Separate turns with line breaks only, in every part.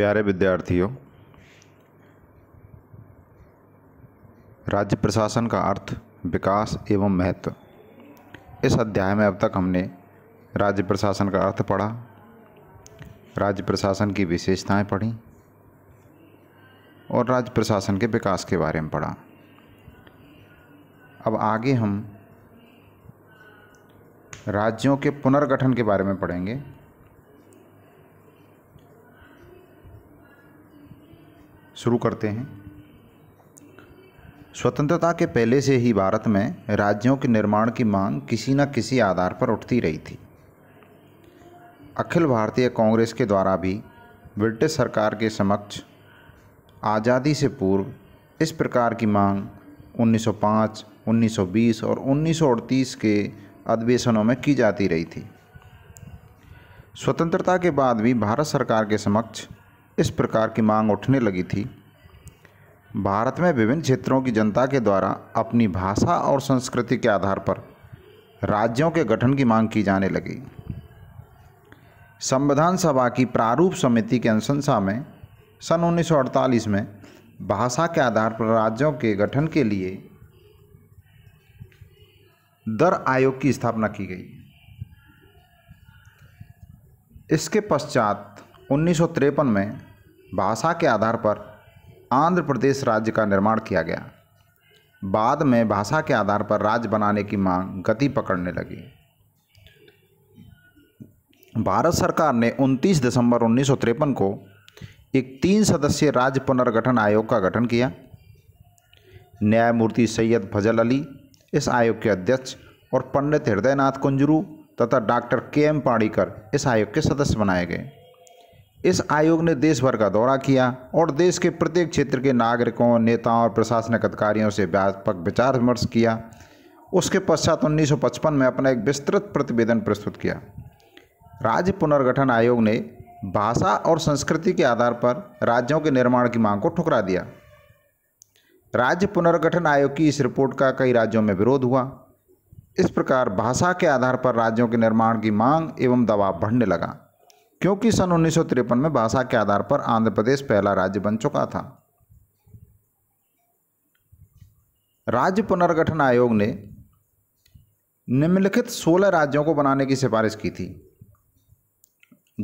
प्यारे विद्यार्थियों राज्य प्रशासन का अर्थ विकास एवं महत्व इस अध्याय में अब तक हमने राज्य प्रशासन का अर्थ पढ़ा राज्य प्रशासन की विशेषताएं पढ़ी और राज्य प्रशासन के विकास के बारे में पढ़ा अब आगे हम राज्यों के पुनर्गठन के बारे में पढ़ेंगे शुरू करते हैं स्वतंत्रता के पहले से ही भारत में राज्यों के निर्माण की मांग किसी न किसी आधार पर उठती रही थी अखिल भारतीय कांग्रेस के द्वारा भी ब्रिटिश सरकार के समक्ष आज़ादी से पूर्व इस प्रकार की मांग 1905, 1920 और 1938 के अधिवेशनों में की जाती रही थी स्वतंत्रता के बाद भी भारत सरकार के समक्ष इस प्रकार की मांग उठने लगी थी भारत में विभिन्न क्षेत्रों की जनता के द्वारा अपनी भाषा और संस्कृति के आधार पर राज्यों के गठन की मांग की जाने लगी संविधान सभा की प्रारूप समिति की अनुशंसा में सन 1948 में भाषा के आधार पर राज्यों के गठन के लिए दर आयोग की स्थापना की गई इसके पश्चात उन्नीस में भाषा के आधार पर आंध्र प्रदेश राज्य का निर्माण किया गया बाद में भाषा के आधार पर राज्य बनाने की मांग गति पकड़ने लगी भारत सरकार ने 29 दिसंबर उन्नीस को एक तीन सदस्यीय राज्य पुनर्गठन आयोग का गठन किया न्यायमूर्ति सैयद फजल अली इस आयोग के अध्यक्ष और पंडित हृदयनाथ कुंजरू तथा डॉक्टर के एम पाड़ीकर इस आयोग के सदस्य बनाए गए इस आयोग ने देश भर का दौरा किया और देश के प्रत्येक क्षेत्र के नागरिकों नेताओं और प्रशासनिक अधिकारियों से व्यापक विचार विमर्श किया उसके पश्चात 1955 में अपना एक विस्तृत प्रतिवेदन प्रस्तुत किया राज्य पुनर्गठन आयोग ने भाषा और संस्कृति के आधार पर राज्यों के निर्माण की मांग को ठुकरा दिया राज्य पुनर्गठन आयोग की इस रिपोर्ट का कई राज्यों में विरोध हुआ इस प्रकार भाषा के आधार पर राज्यों के निर्माण की मांग एवं दबाव बढ़ने लगा क्योंकि सन उन्नीस में भाषा के आधार पर आंध्र प्रदेश पहला राज्य बन चुका था राज्य पुनर्गठन आयोग ने निम्नलिखित 16 राज्यों को बनाने की सिफारिश की थी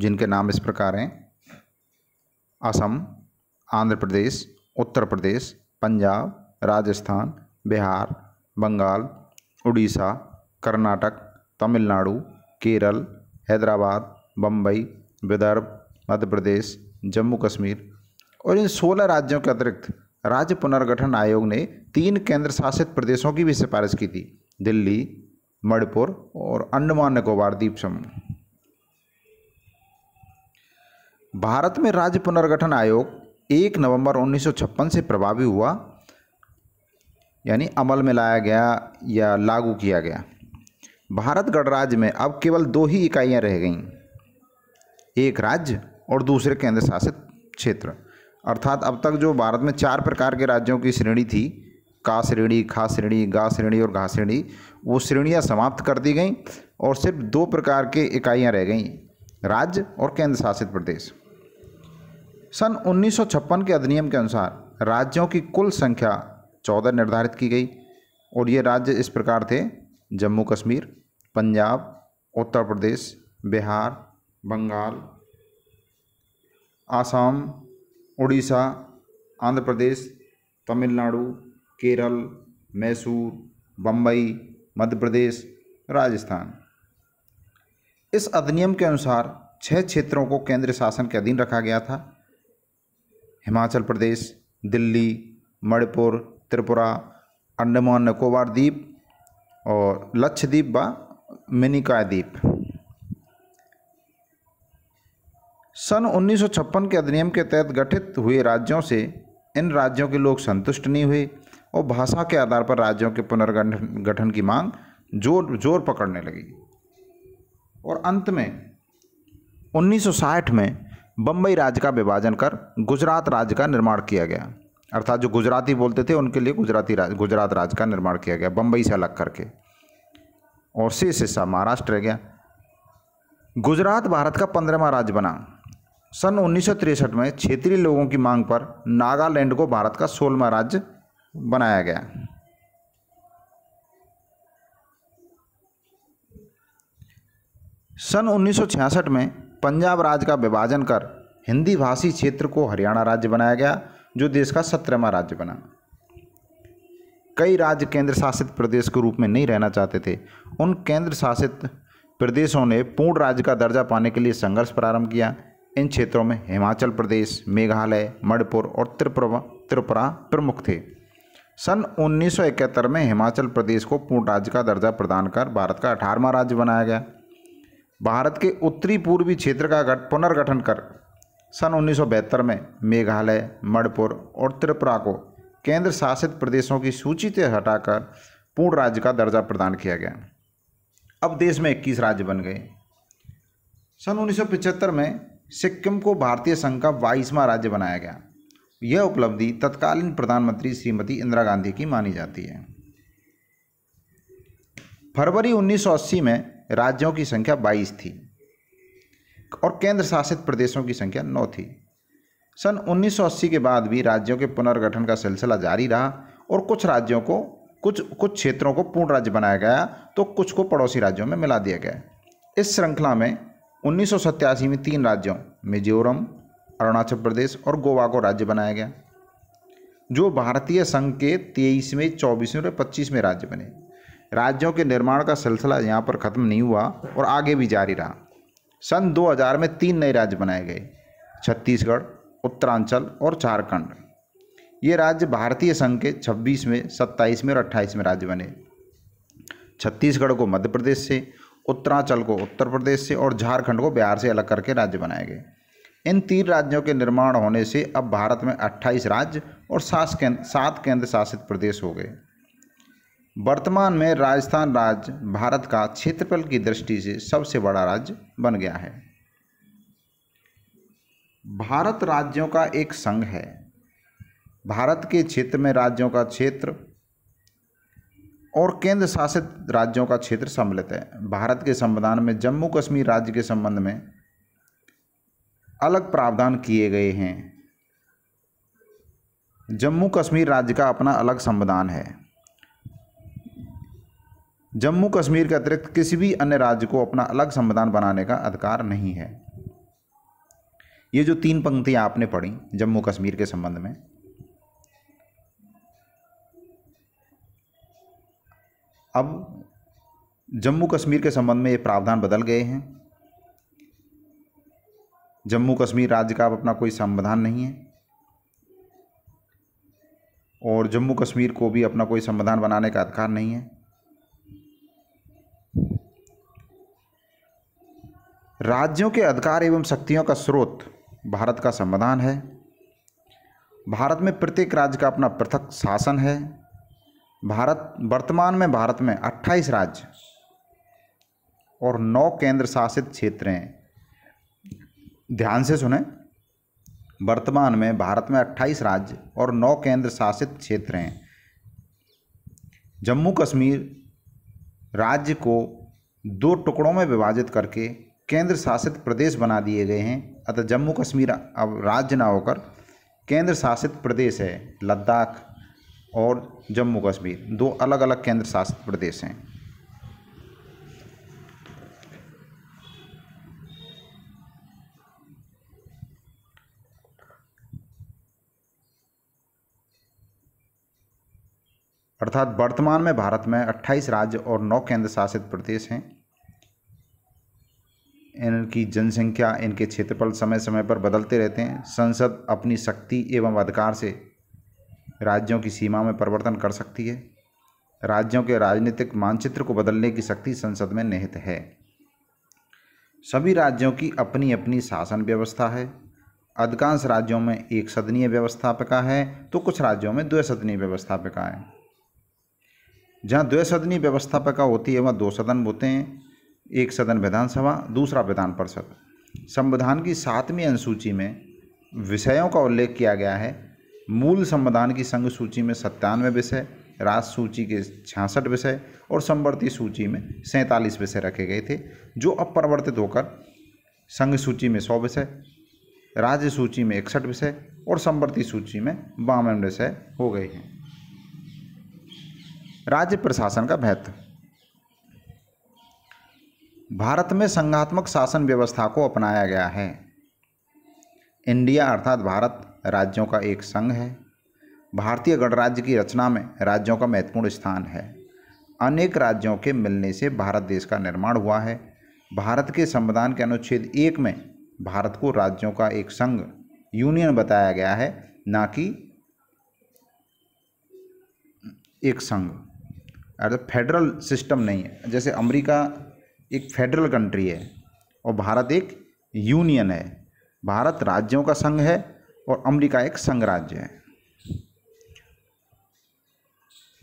जिनके नाम इस प्रकार हैं असम आंध्र प्रदेश उत्तर प्रदेश पंजाब राजस्थान बिहार बंगाल उड़ीसा कर्नाटक तमिलनाडु केरल हैदराबाद बम्बई विदर्भ मध्य प्रदेश जम्मू कश्मीर और इन 16 राज्यों के अतिरिक्त राज्य पुनर्गठन आयोग ने तीन केंद्र शासित प्रदेशों की भी सिफारिश की थी दिल्ली मणिपुर और अंडमान निकोबार द्वीप समूह भारत में राज्य पुनर्गठन आयोग 1 नवंबर 1956 से प्रभावी हुआ यानी अमल में लाया गया या लागू किया गया भारत गणराज्य में अब केवल दो ही इकाइयां रह गईं एक राज्य और दूसरे केंद्र शासित क्षेत्र अर्थात अब तक जो भारत में चार प्रकार के राज्यों की श्रेणी थी का श्रेणी खा श्रेणी गा श्रेणी और घा श्रेणी वो श्रेणियाँ समाप्त कर दी गई और सिर्फ दो प्रकार के इकाइयाँ रह गई राज्य और केंद्र शासित प्रदेश सन 1956 के अधिनियम के अनुसार राज्यों की कुल संख्या चौदह निर्धारित की गई और ये राज्य इस प्रकार थे जम्मू कश्मीर पंजाब उत्तर प्रदेश बिहार बंगाल आसाम उड़ीसा आंध्र प्रदेश तमिलनाडु केरल मैसूर बम्बई मध्य प्रदेश राजस्थान इस अधिनियम के अनुसार छह क्षेत्रों को केंद्र शासन के अधीन रखा गया था हिमाचल प्रदेश दिल्ली मणिपुर त्रिपुरा अंडमान निकोबार द्वीप और लक्षद्वीप व मिनिका द्वीप सन 1956 के अधिनियम के तहत गठित हुए राज्यों से इन राज्यों के लोग संतुष्ट नहीं हुए और भाषा के आधार पर राज्यों के पुनर्गठन गठन की मांग जोर जोर पकड़ने लगी और अंत में 1960 में बम्बई राज्य का विभाजन कर गुजरात राज्य का निर्माण किया गया अर्थात जो गुजराती बोलते थे उनके लिए गुजराती राज गुजरात राज्य का निर्माण किया गया बम्बई से अलग करके और शेष हिस्सा महाराष्ट्र रह गया गुजरात भारत का पंद्रहवा राज्य बना सन उन्नीस में क्षेत्रीय लोगों की मांग पर नागालैंड को भारत का सोलहवा राज्य बनाया गया सन उन्नीस में पंजाब राज्य का विभाजन कर हिंदी भाषी क्षेत्र को हरियाणा राज्य बनाया गया जो देश का सत्रहवा राज्य बना कई राज्य केंद्र शासित प्रदेश के रूप में नहीं रहना चाहते थे उन केंद्र शासित प्रदेशों ने पूर्ण राज्य का दर्जा पाने के लिए संघर्ष प्रारंभ किया इन क्षेत्रों में हिमाचल प्रदेश मेघालय मणिपुर और त्रिपुरा त्रिपुरा प्रमुख थे सन 1971 में हिमाचल प्रदेश को पूर्ण राज्य का दर्जा प्रदान कर भारत का अठारहवा राज्य बनाया गया भारत के उत्तरी पूर्वी क्षेत्र का गठ पुनर्गठन कर सन उन्नीस में मेघालय मणिपुर और त्रिपुरा को केंद्र शासित प्रदेशों की सूची से हटाकर पूर्ण राज्य का दर्जा प्रदान किया गया अब देश में इक्कीस राज्य बन गए सन 1975 में सिक्किम को भारतीय संघ का बाईसवा राज्य बनाया गया यह उपलब्धि तत्कालीन प्रधानमंत्री श्रीमती इंदिरा गांधी की मानी जाती है फरवरी 1980 में राज्यों की संख्या 22 थी और केंद्र शासित प्रदेशों की संख्या 9 थी सन 1980 के बाद भी राज्यों के पुनर्गठन का सिलसिला जारी रहा और कुछ राज्यों को कुछ कुछ क्षेत्रों को पूर्ण राज्य बनाया गया तो कुछ को पड़ोसी राज्यों में मिला दिया गया इस श्रृंखला में उन्नीस में तीन राज्यों मिजोरम अरुणाचल प्रदेश और गोवा को राज्य बनाया गया जो भारतीय संघ के तेईसवें चौबीसवें और पच्चीसवें राज्य बने राज्यों के निर्माण का सिलसिला यहाँ पर ख़त्म नहीं हुआ और आगे भी जारी रहा सन 2000 में तीन नए राज्य बनाए गए छत्तीसगढ़ उत्तरांचल और झारखंड ये राज्य भारतीय संघ के 26वें, 27वें और 28वें राज्य बने छत्तीसगढ़ को मध्य प्रदेश से उत्तरांचल को उत्तर प्रदेश से और झारखंड को बिहार से अलग करके राज्य बनाए गए इन तीन राज्यों के निर्माण होने से अब भारत में 28 राज्य और सात केंद्र सात केंद्र शासित प्रदेश हो गए वर्तमान में राजस्थान राज्य भारत का क्षेत्रफल की दृष्टि से सबसे बड़ा राज्य बन गया है भारत राज्यों का एक संघ है भारत के क्षेत्र में राज्यों का क्षेत्र और केंद्र शासित राज्यों का क्षेत्र सम्मिलित है भारत के संविधान में जम्मू कश्मीर राज्य के संबंध में अलग प्रावधान किए गए हैं जम्मू कश्मीर राज्य का अपना अलग संविधान है जम्मू कश्मीर के अतिरिक्त किसी भी अन्य राज्य को अपना अलग संविधान बनाने का अधिकार नहीं है ये जो तीन पंक्तियाँ आपने पढ़ी जम्मू कश्मीर के संबंध में अब जम्मू कश्मीर के संबंध में ये प्रावधान बदल गए हैं जम्मू कश्मीर राज्य का अब अपना कोई संविधान नहीं है और जम्मू कश्मीर को भी अपना कोई संविधान बनाने का अधिकार नहीं है राज्यों के अधिकार एवं शक्तियों का स्रोत भारत का संविधान है भारत में प्रत्येक राज्य का अपना पृथक शासन है भारत वर्तमान में भारत में 28 राज्य और 9 केंद्र शासित क्षेत्र हैं ध्यान से सुने वर्तमान में भारत में 28 राज्य और 9 केंद्र शासित क्षेत्र हैं जम्मू कश्मीर राज्य को दो टुकड़ों में विभाजित करके केंद्र शासित प्रदेश बना दिए गए हैं अतः जम्मू कश्मीर अब राज्य ना होकर केंद्र शासित प्रदेश है लद्दाख और जम्मू कश्मीर दो अलग अलग केंद्र शासित प्रदेश हैं अर्थात वर्तमान में भारत में 28 राज्य और 9 केंद्र शासित प्रदेश हैं इनकी जनसंख्या इनके क्षेत्रफल समय समय पर बदलते रहते हैं संसद अपनी शक्ति एवं अधिकार से राज्यों की सीमा में परिवर्तन कर सकती है राज्यों के राजनीतिक मानचित्र को बदलने की शक्ति संसद में निहित है सभी राज्यों की अपनी अपनी शासन व्यवस्था है अधिकांश राज्यों में एक सदनीय व्यवस्थापिका है तो कुछ राज्यों में द्विसदनीय व्यवस्थापिका है जहाँ द्विसदनीय व्यवस्थापिका होती है वहाँ दो सदन होते हैं एक सदन विधानसभा दूसरा विधान परिषद संविधान की सातवीं अनुसूची में विषयों का उल्लेख किया गया है मूल संविधान की संघ सूची में सत्तानवे विषय राज सूची के छियासठ विषय और संवर्ती सूची में सैंतालीस विषय रखे गए थे जो अब परिवर्तित होकर संघ सूची में सौ विषय राज्य सूची में इकसठ विषय और संवर्ती सूची में बावन विषय हो गए हैं राज्य प्रशासन का महत्व भारत में संघात्मक शासन व्यवस्था को अपनाया गया है इंडिया अर्थात भारत राज्यों का एक संघ है भारतीय गणराज्य की रचना में राज्यों का महत्वपूर्ण स्थान है अनेक राज्यों के मिलने से भारत देश का निर्माण हुआ है भारत के संविधान के अनुच्छेद एक में भारत को राज्यों का एक संघ यूनियन बताया गया है ना कि एक संघ अर्थात तो फेडरल सिस्टम नहीं है जैसे अमेरिका एक फेडरल कंट्री है और भारत एक यूनियन है भारत राज्यों का संघ है और अमेरिका एक संघ राज्य है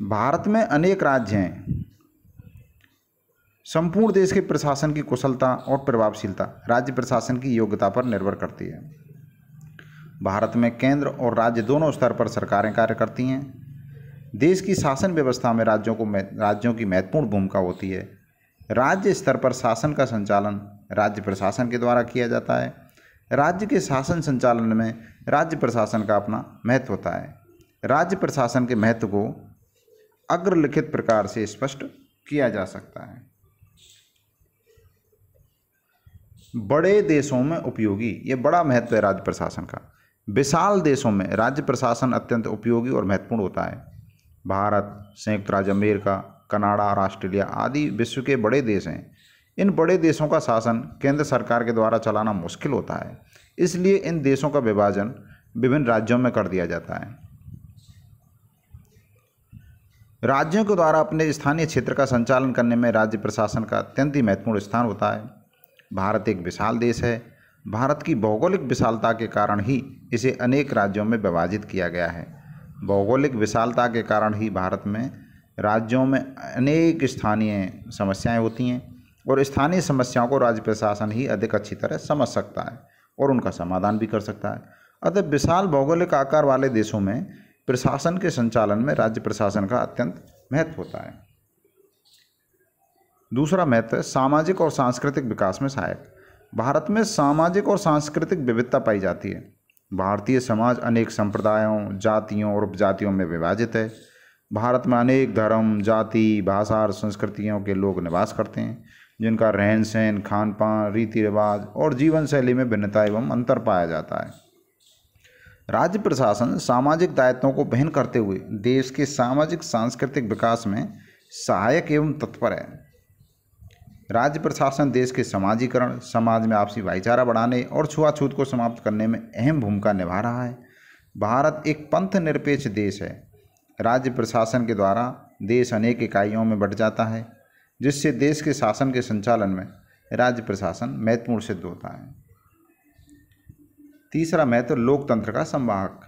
भारत में अनेक राज्य हैं संपूर्ण देश के प्रशासन की कुशलता और प्रभावशीलता राज्य प्रशासन की योग्यता पर निर्भर करती है भारत में केंद्र और राज्य दोनों स्तर पर सरकारें कार्य करती हैं देश की शासन व्यवस्था में राज्यों को राज्यों की महत्वपूर्ण भूमिका होती है राज्य स्तर पर शासन का संचालन राज्य प्रशासन के द्वारा किया जाता है राज्य के शासन संचालन में राज्य प्रशासन का अपना महत्व होता है राज्य प्रशासन के महत्व को अग्रलिखित प्रकार से स्पष्ट किया जा सकता है बड़े देशों में उपयोगी ये बड़ा महत्व है राज्य प्रशासन का विशाल देशों में राज्य प्रशासन अत्यंत उपयोगी और महत्वपूर्ण होता है भारत संयुक्त राज्य अमेरिका कनाडा और ऑस्ट्रेलिया आदि विश्व के बड़े देश हैं इन बड़े देशों का शासन केंद्र सरकार के द्वारा चलाना मुश्किल होता है इसलिए इन देशों का विभाजन विभिन्न राज्यों में कर दिया जाता है राज्यों के द्वारा अपने स्थानीय क्षेत्र का संचालन करने में राज्य प्रशासन का अत्यंत ही महत्वपूर्ण स्थान होता है भारत एक विशाल देश है भारत की भौगोलिक विशालता के कारण ही इसे अनेक राज्यों में विभाजित किया गया है भौगोलिक विशालता के कारण ही भारत में राज्यों में अनेक स्थानीय समस्याएं होती हैं और स्थानीय समस्याओं को राज्य प्रशासन ही अधिक अच्छी तरह समझ सकता है और उनका समाधान भी कर सकता है अतः विशाल भौगोलिक आकार वाले देशों में प्रशासन के संचालन में राज्य प्रशासन का अत्यंत महत्व होता है दूसरा महत्व सामाजिक और सांस्कृतिक विकास में सहायक भारत में सामाजिक और सांस्कृतिक विविधता पाई जाती है भारतीय समाज अनेक संप्रदायों जातियों और उपजातियों में विभाजित है भारत में अनेक धर्म जाति भाषा और संस्कृतियों के लोग निवास करते हैं जिनका रहन सहन खान पान रीति रिवाज और जीवन शैली में भिन्नता एवं अंतर पाया जाता है राज्य प्रशासन सामाजिक दायित्वों को बहन करते हुए देश के सामाजिक सांस्कृतिक विकास में सहायक एवं तत्पर है राज्य प्रशासन देश के समाजीकरण समाज में आपसी भाईचारा बढ़ाने और छुआछूत को समाप्त करने में अहम भूमिका निभा रहा है भारत एक पंथ निरपेक्ष देश है राज्य प्रशासन के द्वारा देश अनेक इकाइयों में बढ़ जाता है जिससे देश के शासन के संचालन में राज्य प्रशासन महत्वपूर्ण सिद्ध होता है तीसरा महत्व लोकतंत्र का संवाहक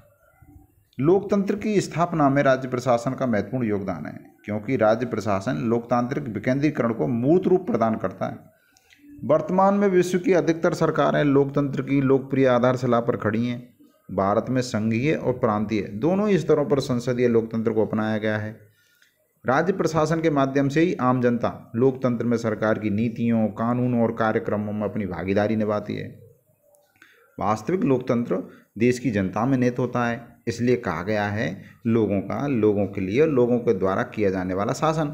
लोकतंत्र की स्थापना में राज्य प्रशासन का महत्वपूर्ण योगदान है क्योंकि राज्य प्रशासन लोकतांत्रिक विकेंद्रीकरण को मूर्त रूप प्रदान करता है वर्तमान में विश्व की अधिकतर सरकारें लोकतंत्र की लोकप्रिय आधारशिला पर खड़ी हैं भारत में संघीय और प्रांतीय दोनों ही स्तरों पर संसदीय लोकतंत्र को अपनाया गया है राज्य प्रशासन के माध्यम से ही आम जनता लोकतंत्र में सरकार की नीतियों कानूनों और कार्यक्रमों में अपनी भागीदारी निभाती है वास्तविक लोकतंत्र देश की जनता में नेत होता है इसलिए कहा गया है लोगों का लोगों के लिए लोगों के द्वारा किया जाने वाला शासन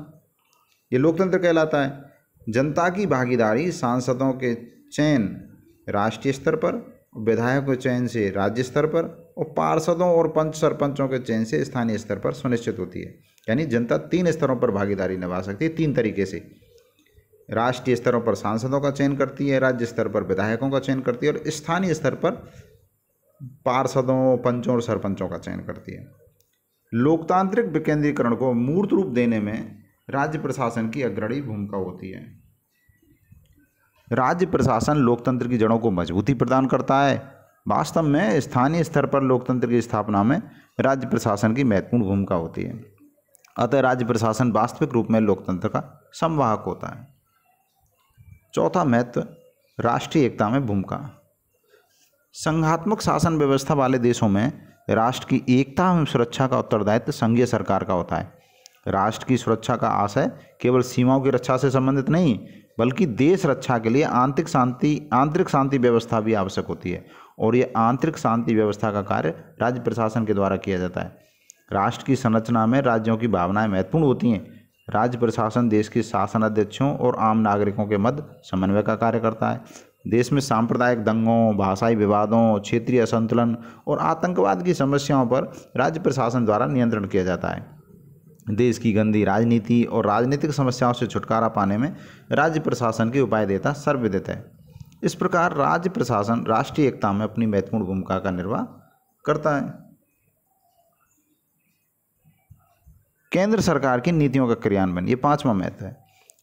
ये लोकतंत्र कहलाता है जनता की भागीदारी सांसदों के चयन राष्ट्रीय स्तर पर विधायकों के चयन से राज्य स्तर पर और पार्षदों और पंच सरपंचों के चयन से स्थानीय स्तर पर सुनिश्चित होती है यानी जनता तीन स्तरों पर भागीदारी निभा सकती है तीन तरीके से राष्ट्रीय स्तरों पर सांसदों का चयन करती है राज्य स्तर पर विधायकों का चयन करती है और स्थानीय स्तर पर पार्षदों पंचों और सरपंचों का चयन करती है लोकतांत्रिक विकेंद्रीकरण को मूर्त रूप देने में राज्य प्रशासन की अग्रणी भूमिका होती है राज्य प्रशासन लोकतंत्र की जड़ों को मजबूती प्रदान करता है वास्तव में स्थानीय स्तर पर लोकतंत्र की स्थापना में राज्य प्रशासन की महत्वपूर्ण भूमिका होती है अतः राज्य प्रशासन वास्तविक रूप में लोकतंत्र का संवाहक होता है चौथा महत्व राष्ट्रीय एकता में भूमिका संघात्मक शासन व्यवस्था वाले देशों में राष्ट्र की एकता एवं सुरक्षा का उत्तरदायित्व संघीय सरकार का होता है राष्ट्र की सुरक्षा का आशय केवल सीमाओं की रक्षा से संबंधित नहीं बल्कि देश रक्षा के लिए आंतरिक शांति आंतरिक शांति व्यवस्था भी आवश्यक होती है और यह आंतरिक शांति व्यवस्था का कार्य राज्य प्रशासन के द्वारा किया जाता है राष्ट्र की संरचना में राज्यों की भावनाएं महत्वपूर्ण होती हैं राज्य प्रशासन देश के शासन अध्यक्षों और आम नागरिकों के मध्य समन्वय का कार्य करता है देश में सांप्रदायिक दंगों भाषाई विवादों क्षेत्रीय असंतुलन और आतंकवाद की समस्याओं पर राज्य प्रशासन द्वारा नियंत्रण किया जाता है देश की गंदी राजनीति और राजनीतिक समस्याओं से छुटकारा पाने में राज्य प्रशासन के उपाय देता सर्वविदित है इस प्रकार राज्य प्रशासन राष्ट्रीय एकता में अपनी महत्वपूर्ण भूमिका का निर्वाह करता है केंद्र सरकार की नीतियों का क्रियान्वयन ये पांचवा महत्व है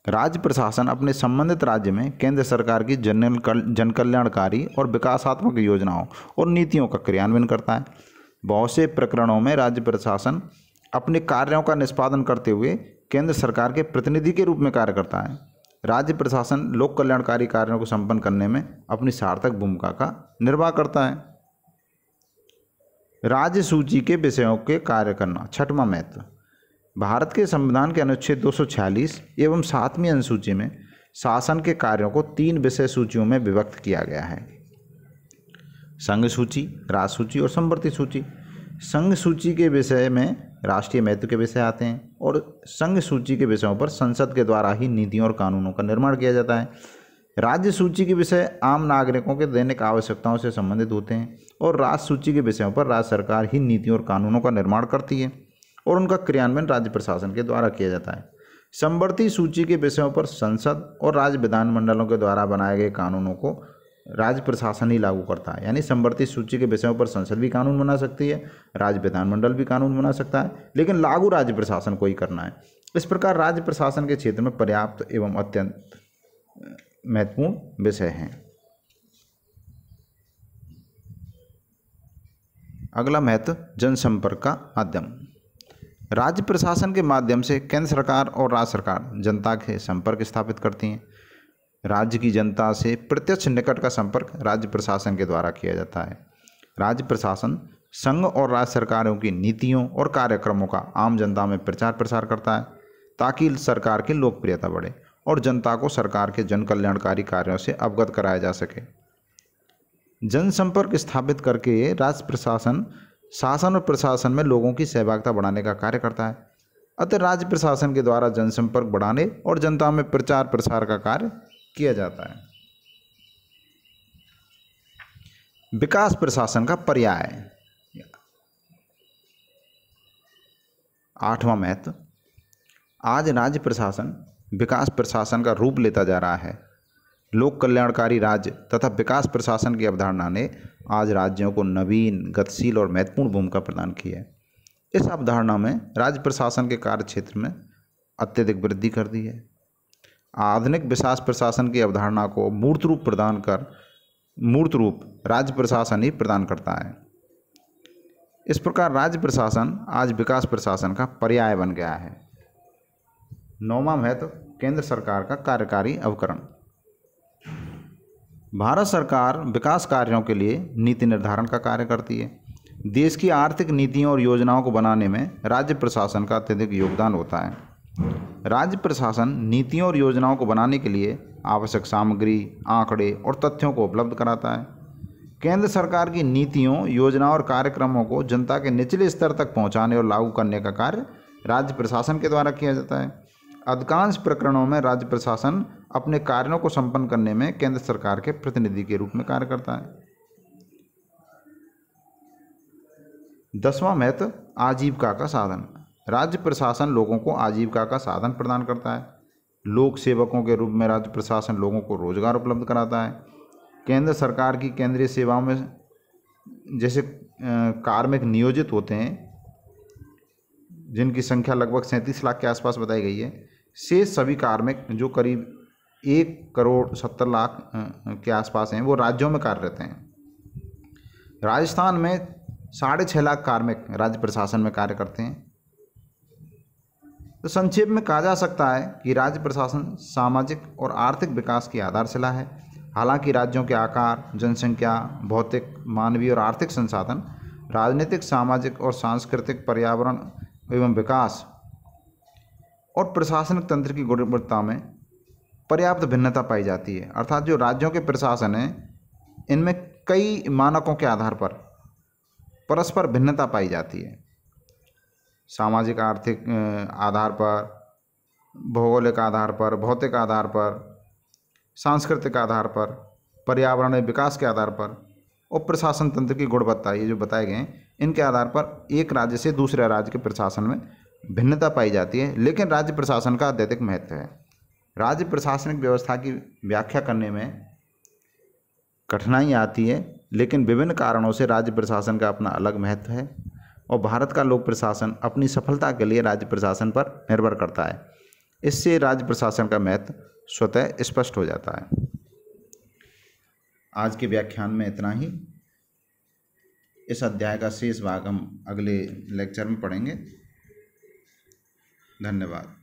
राज्य प्रशासन अपने संबंधित राज्य में केंद्र सरकार की जन जनकल्याणकारी और विकासात्मक योजनाओं और नीतियों का क्रियान्वयन करता है बहुत से प्रकरणों में राज्य प्रशासन अपने कार्यों का निष्पादन करते हुए केंद्र सरकार के प्रतिनिधि के रूप में कार्य करता है राज्य प्रशासन लोक कल्याणकारी कार्यों को संपन्न करने में अपनी सार्थक भूमिका का निर्वाह करता है राज्य सूची के विषयों के कार्य करना छठवां महत्व भारत के संविधान के अनुच्छेद 246 एवं सातवीं अनुसूची में शासन के कार्यों को तीन विषय सूचियों में विभक्त किया गया है संघ सूची राज सूची और संवर्ती सूची संघ सूची के विषय में राष्ट्रीय महत्व के विषय आते हैं और संघ सूची के विषयों पर संसद के द्वारा ही नीतियों और कानूनों का निर्माण किया जाता है राज्य सूची के विषय आम नागरिकों के दैनिक आवश्यकताओं से संबंधित होते हैं और राज्य सूची के विषयों पर राज्य सरकार ही नीतियों और कानूनों का निर्माण करती है और उनका क्रियान्वयन राज्य प्रशासन के द्वारा किया जाता है संवर्ती सूची के विषयों पर संसद और राज्य विधानमंडलों के द्वारा बनाए गए कानूनों को राज्य प्रशासन ही लागू करता है यानी संवर्ती सूची के विषयों पर संसद भी कानून बना सकती है राज्य विधानमंडल भी कानून बना सकता है लेकिन लागू राज्य प्रशासन को ही करना है इस प्रकार राज्य प्रशासन के क्षेत्र में पर्याप्त एवं अत्यंत महत्वपूर्ण विषय हैं अगला महत्व जनसंपर्क का माध्यम राज्य प्रशासन के माध्यम से केंद्र सरकार और राज्य सरकार जनता के संपर्क स्थापित करती हैं राज्य की जनता से प्रत्यक्ष निकट का संपर्क राज्य प्रशासन के द्वारा किया जाता है राज्य प्रशासन संघ और राज्य सरकारों की नीतियों और कार्यक्रमों का आम जनता में प्रचार प्रसार करता है ताकि सरकार की लोकप्रियता बढ़े और जनता को सरकार के जन कल्याणकारी कार्यों से अवगत कराया जा सके जनसंपर्क स्थापित करके राज्य प्रशासन शासन और प्रशासन में लोगों की सहभागिता बढ़ाने का कार्य करता है अतः राज्य प्रशासन के द्वारा जनसंपर्क बढ़ाने और जनता में प्रचार प्रसार का कार्य किया जाता है विकास प्रशासन का पर्याय आठवां महत्व आज राज्य प्रशासन विकास प्रशासन का रूप लेता जा रहा है लोक कल्याणकारी राज्य तथा विकास प्रशासन की अवधारणा ने आज राज्यों को नवीन गतिशील और महत्वपूर्ण भूमिका प्रदान की है इस अवधारणा में राज्य प्रशासन के कार्य क्षेत्र में अत्यधिक वृद्धि कर दी है आधुनिक विकास प्रशासन की अवधारणा को मूर्त रूप प्रदान कर मूर्त रूप राज्य प्रशासन ही प्रदान करता है इस प्रकार राज्य प्रशासन आज विकास प्रशासन का पर्याय बन गया है नौमा महत्व तो केंद्र सरकार का कार्यकारी अवकरण भारत सरकार विकास कार्यों के लिए नीति निर्धारण का कार्य करती है देश की आर्थिक नीतियों और योजनाओं को बनाने में राज्य प्रशासन का अत्यधिक योगदान होता है राज्य प्रशासन नीतियों और योजनाओं को बनाने के लिए आवश्यक सामग्री आंकड़े और तथ्यों को उपलब्ध कराता है केंद्र सरकार की नीतियों योजनाओं और कार्यक्रमों को जनता के निचले स्तर तक पहुंचाने और लागू करने का कार्य राज्य प्रशासन के द्वारा किया जाता है अधिकांश प्रकरणों में राज्य प्रशासन अपने कार्यों को संपन्न करने में केंद्र सरकार के प्रतिनिधि के रूप में कार्य करता है दसवां महत्व आजीविका का साधन राज्य प्रशासन लोगों को आजीविका का साधन प्रदान करता है लोक सेवकों के रूप में राज्य प्रशासन लोगों को रोजगार उपलब्ध कराता है केंद्र सरकार की केंद्रीय सेवाओं में जैसे कार्मिक नियोजित होते हैं जिनकी संख्या लगभग सैंतीस लाख के आसपास बताई गई है शेष सभी कार्मिक जो करीब एक करोड़ सत्तर लाख के आसपास हैं वो राज्यों में कार्यरत हैं राजस्थान में साढ़े छः लाख कार्मिक राज्य प्रशासन में कार्य करते हैं तो संक्षेप में कहा जा सकता है कि राज्य प्रशासन सामाजिक और आर्थिक विकास की आधारशिला है हालांकि राज्यों के आकार जनसंख्या भौतिक मानवीय और आर्थिक संसाधन राजनीतिक सामाजिक और सांस्कृतिक पर्यावरण एवं विकास और प्रशासनिक तंत्र की गुणवत्ता में पर्याप्त भिन्नता पाई जाती है अर्थात जो राज्यों के प्रशासन हैं इनमें कई मानकों के आधार पर परस्पर भिन्नता पाई जाती है सामाजिक आर्थिक आधार पर भौगोलिक आधार पर भौतिक आधार पर सांस्कृतिक आधार पर पर्यावरण विकास के आधार पर और प्रशासन तंत्र की गुणवत्ता ये जो बताए गए हैं इनके आधार पर एक राज्य से दूसरे राज्य के प्रशासन में भिन्नता पाई जाती है लेकिन राज्य प्रशासन का अत्यधिक महत्व है राज्य प्रशासनिक व्यवस्था की व्याख्या करने में कठिनाई आती है लेकिन विभिन्न कारणों से राज्य प्रशासन का अपना अलग महत्व है और भारत का लोक प्रशासन अपनी सफलता के लिए राज्य प्रशासन पर निर्भर करता है इससे राज्य प्रशासन का महत्व स्वतः स्पष्ट हो जाता है आज के व्याख्यान में इतना ही इस अध्याय का शेष भाग हम अगले लेक्चर में पढ़ेंगे धन्यवाद